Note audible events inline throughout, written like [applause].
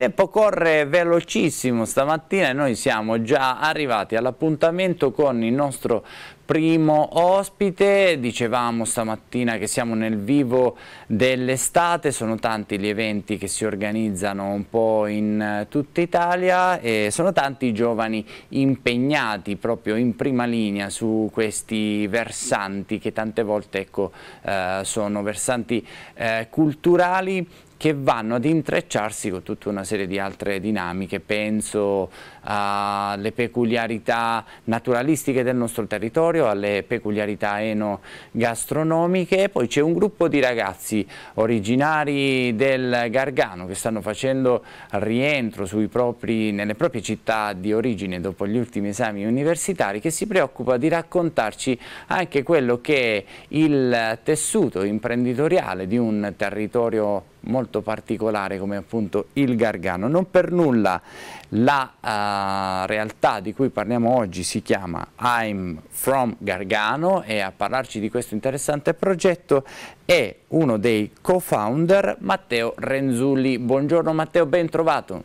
tempo corre velocissimo stamattina e noi siamo già arrivati all'appuntamento con il nostro primo ospite, dicevamo stamattina che siamo nel vivo dell'estate, sono tanti gli eventi che si organizzano un po' in eh, tutta Italia e sono tanti i giovani impegnati proprio in prima linea su questi versanti che tante volte ecco, eh, sono versanti eh, culturali che vanno ad intrecciarsi con tutta una serie di altre dinamiche, penso alle peculiarità naturalistiche del nostro territorio, alle peculiarità enogastronomiche. e Poi c'è un gruppo di ragazzi originari del Gargano che stanno facendo rientro propri, nelle proprie città di origine dopo gli ultimi esami universitari che si preoccupa di raccontarci anche quello che è il tessuto imprenditoriale di un territorio molto particolare come appunto il Gargano. Non per nulla la eh, realtà di cui parliamo oggi si chiama I'm from Gargano e a parlarci di questo interessante progetto è uno dei co-founder Matteo Renzulli. Buongiorno Matteo, ben trovato.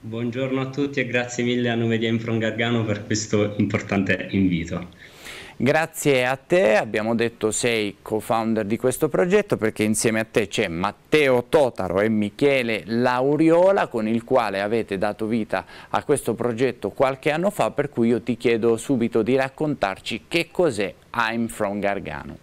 Buongiorno a tutti e grazie mille a nome di I'm from Gargano per questo importante invito. Grazie a te, abbiamo detto sei co-founder di questo progetto perché insieme a te c'è Matteo Totaro e Michele Lauriola con il quale avete dato vita a questo progetto qualche anno fa per cui io ti chiedo subito di raccontarci che cos'è I'm from Gargano.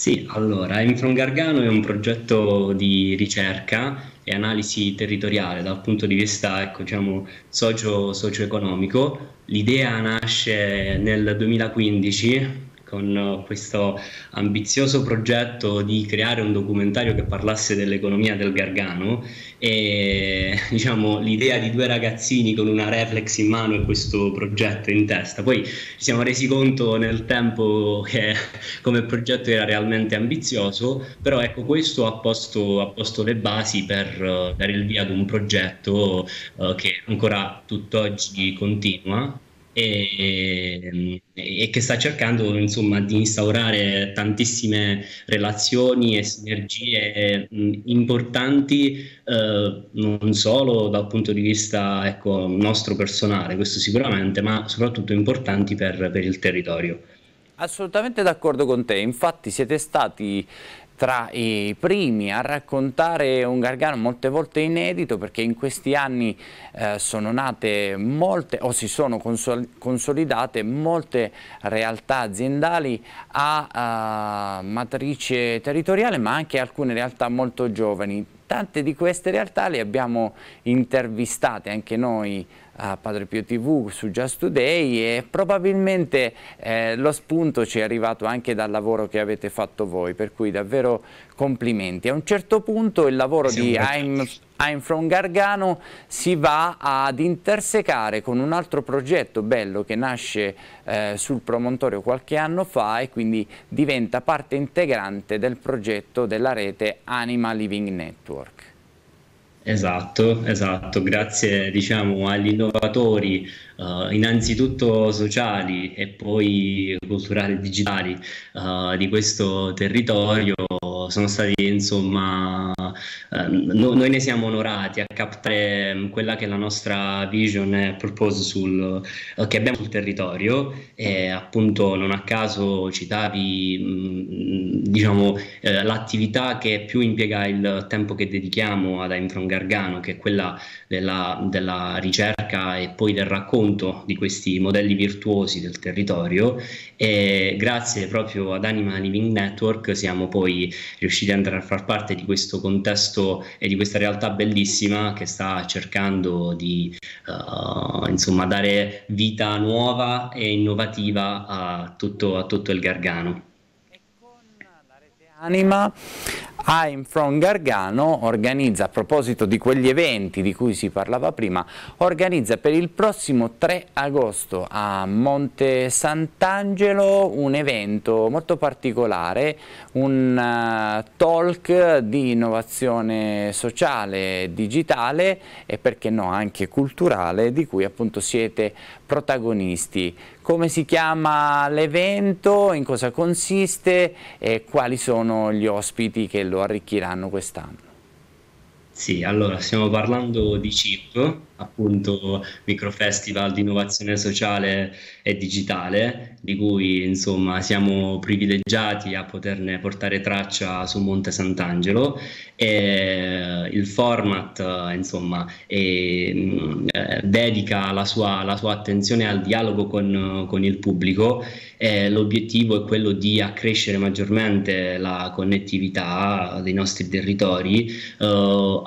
Sì, allora, Infron Gargano è un progetto di ricerca e analisi territoriale dal punto di vista ecco, diciamo, socio, socio-economico. L'idea nasce nel 2015 con eh, questo ambizioso progetto di creare un documentario che parlasse dell'economia del Gargano e [laughs] diciamo, l'idea di due ragazzini con una reflex in mano e questo progetto in testa. Poi ci siamo resi conto nel tempo che [laughs] come progetto era realmente ambizioso, però ecco questo ha posto, ha posto le basi per eh, dare il via ad un progetto eh, che ancora tutt'oggi continua e, e, che sta cercando insomma di instaurare tantissime relazioni e sinergie importanti eh, non solo dal punto di vista ecco, nostro personale questo sicuramente ma soprattutto importanti per, per il territorio Assolutamente d'accordo con te, infatti siete stati tra i primi a raccontare un Gargano molte volte inedito perché in questi anni eh, sono nate molte o si sono consolidate molte realtà aziendali a, a eh, matrice territoriale ma anche alcune realtà molto giovani Tante di queste realtà le abbiamo intervistate anche noi a Padre Pio TV su Just Today e probabilmente eh, lo spunto ci è arrivato anche dal lavoro che avete fatto voi, per cui davvero complimenti. A un certo punto il lavoro sì, di I'm I'm from Gargano si va ad intersecare con un altro progetto bello che nasce eh, sul promontorio qualche anno fa e quindi diventa parte integrante del progetto della rete Anima Living Network. Esatto, esatto, grazie diciamo, agli innovatori Uh, innanzitutto sociali e poi culturali e digitali uh, di questo territorio sono stati insomma uh, no, noi ne siamo onorati a captare um, mm, quella che è la nostra vision e proposito sul, che abbiamo sul territorio e appunto non a caso citavi mh, mm, diciamo l'attività che più impiega il tempo che dedichiamo ad Infron Gargano, che è quella della, della ricerca e poi del racconto di questi modelli virtuosi del territorio e grazie proprio ad Anima Living Network siamo poi riusciti ad andare a far parte di questo contesto e di questa realtà bellissima che sta cercando di uh, insomma dare vita nuova e innovativa a tutto, a tutto il Gargano. Anima I'm from Gargano organizza, a proposito di quegli eventi di cui si parlava prima, organizza per il prossimo 3 agosto a Monte Sant'Angelo un evento molto particolare, un eh, talk di innovazione sociale, digitale e perché no anche culturale di cui appunto siete protagonisti, come si chiama l'evento, in cosa consiste e quali sono gli ospiti che lo arricchiranno quest'anno. Sì, allora stiamo parlando di CIP, appunto Microfestival di Innovazione Sociale e Digitale, di cui insomma siamo privilegiati a poterne portare traccia su Monte Sant'Angelo e eh, il format eh, insomma è, mm, eh, dedica la sua, la sua, attenzione al dialogo con, con il pubblico e l'obiettivo è quello di accrescere maggiormente la connettività dei nostri territori eh,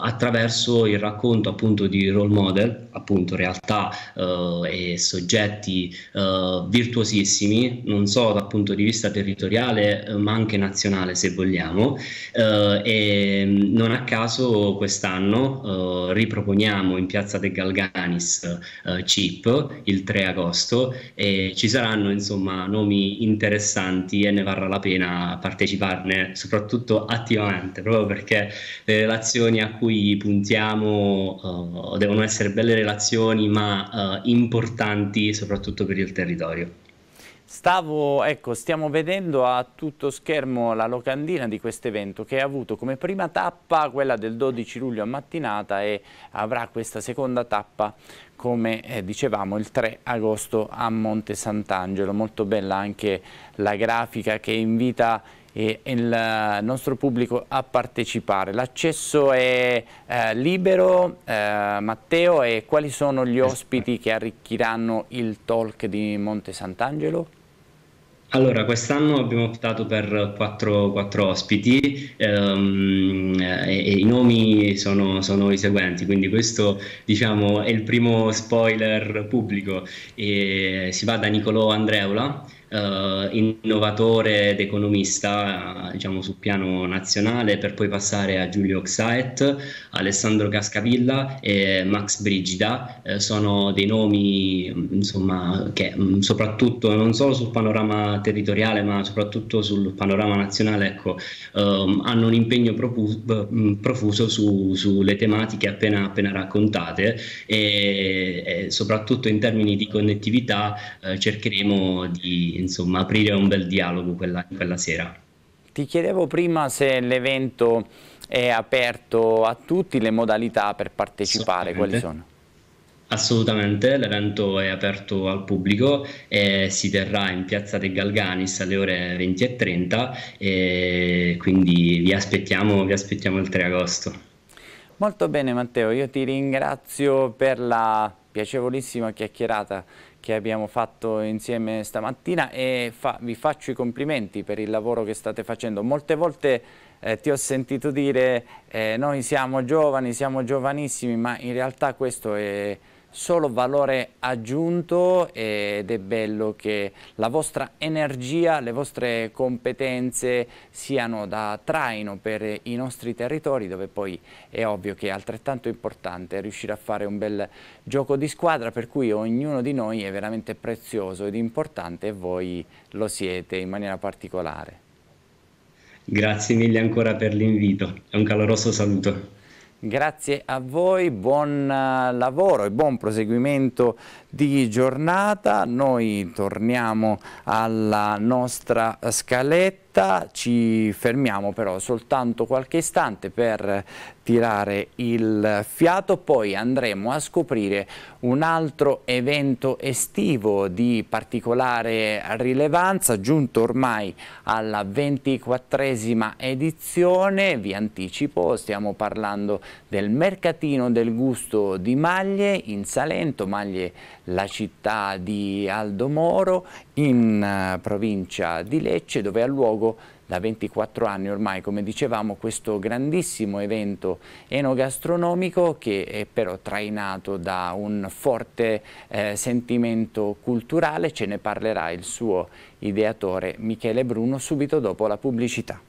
attraverso il racconto appunto di role model, appunto realtà eh, e soggetti eh, virtuosissimi, non solo dal punto di vista territoriale eh, ma anche nazionale se vogliamo eh, e mm, non a caso quest'anno eh, riproponiamo in Piazza De Galganis CIP il 3 agosto e ci saranno insomma nomi interessanti e ne varrà la pena parteciparne soprattutto attivamente proprio perché le relazioni a cui cui puntiamo uh, devono essere belle relazioni ma uh, importanti soprattutto per il territorio. Stavo, ecco, stiamo vedendo a tutto schermo la locandina di questo evento che ha avuto come prima tappa quella del 12 luglio a mattinata e avrà questa seconda tappa come eh, dicevamo il 3 agosto a Monte Sant'Angelo. Molto bella anche la grafica che invita e il nostro pubblico a partecipare. L'accesso è eh, libero, eh, Matteo, e quali sono gli ospiti che arricchiranno il talk di Monte Sant'Angelo? Allora, quest'anno abbiamo optato per quattro, quattro ospiti ehm, e, e, i nomi sono, sono, i seguenti, quindi questo diciamo, è il primo spoiler pubblico. E si va da Nicolò Andreola, eh, innovatore ed economista eh, diciamo, sul piano nazionale, per poi passare a Giulio Xaet, Alessandro Cascavilla e Max Brigida. Eh, sono dei nomi insomma, che mm, soprattutto non solo sul panorama territoriale, ma soprattutto sul panorama nazionale ecco, ehm, hanno un impegno profu- mm, profuso su, sulle tematiche appena, appena raccontate e, e, soprattutto in termini di connettività eh, cercheremo di insomma, aprire un bel dialogo quella, quella sera. Ti chiedevo prima se l'evento è aperto a tutti, le modalità per partecipare quali sono? Assolutamente, l'evento è aperto al pubblico e si terrà in Piazza De Galganis alle ore 20.30 e quindi vi aspettiamo, vi aspettiamo il 3 agosto. Molto bene Matteo, io ti ringrazio per la piacevolissima chiacchierata che abbiamo fatto insieme stamattina e fa, vi faccio i complimenti per il lavoro che state facendo. Molte volte eh, ti ho sentito dire eh, noi siamo giovani, siamo giovanissimi, ma in realtà questo è solo valore aggiunto ed è bello che la vostra energia, le vostre competenze siano da traino per i nostri territori dove poi è ovvio che è altrettanto importante riuscire a fare un bel gioco di squadra per cui ognuno di noi è veramente prezioso ed importante e voi lo siete in maniera particolare. Grazie mille ancora per l'invito, è un caloroso saluto. Grazie a voi, buon eh, lavoro e buon proseguimento di giornata. Noi torniamo alla nostra scaletta diretta, ci fermiamo però soltanto qualche istante per tirare il fiato, poi andremo a scoprire un altro evento estivo di particolare rilevanza, giunto ormai alla ventiquattresima edizione, vi anticipo, stiamo parlando del mercatino del gusto di Maglie in Salento, Maglie la città di Aldomoro, in eh, provincia di Lecce, dove ha luogo luogo da 24 anni ormai, come dicevamo, questo grandissimo evento enogastronomico che è però trainato da un forte eh, sentimento culturale, ce ne parlerà il suo ideatore Michele Bruno subito dopo la pubblicità.